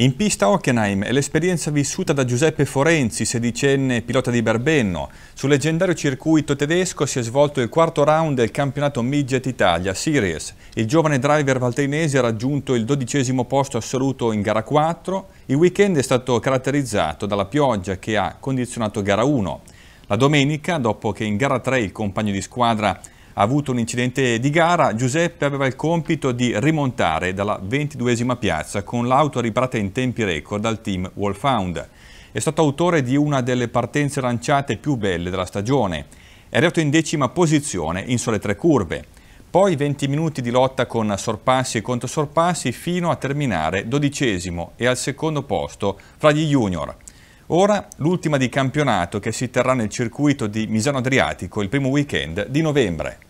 In pista Hockenheim è l'esperienza vissuta da Giuseppe Forenzi, sedicenne pilota di Berbenno. Sul leggendario circuito tedesco si è svolto il quarto round del campionato Midget Italia Series. Il giovane driver valtrinese ha raggiunto il dodicesimo posto assoluto in gara 4. Il weekend è stato caratterizzato dalla pioggia che ha condizionato gara 1. La domenica, dopo che in gara 3 il compagno di squadra ha avuto un incidente di gara, Giuseppe aveva il compito di rimontare dalla 22esima piazza con l'auto riparata in tempi record dal team Wolfhound. È stato autore di una delle partenze lanciate più belle della stagione. È arrivato in decima posizione in sole tre curve. Poi 20 minuti di lotta con sorpassi e controsorpassi fino a terminare dodicesimo e al secondo posto fra gli junior. Ora l'ultima di campionato che si terrà nel circuito di Misano Adriatico il primo weekend di novembre.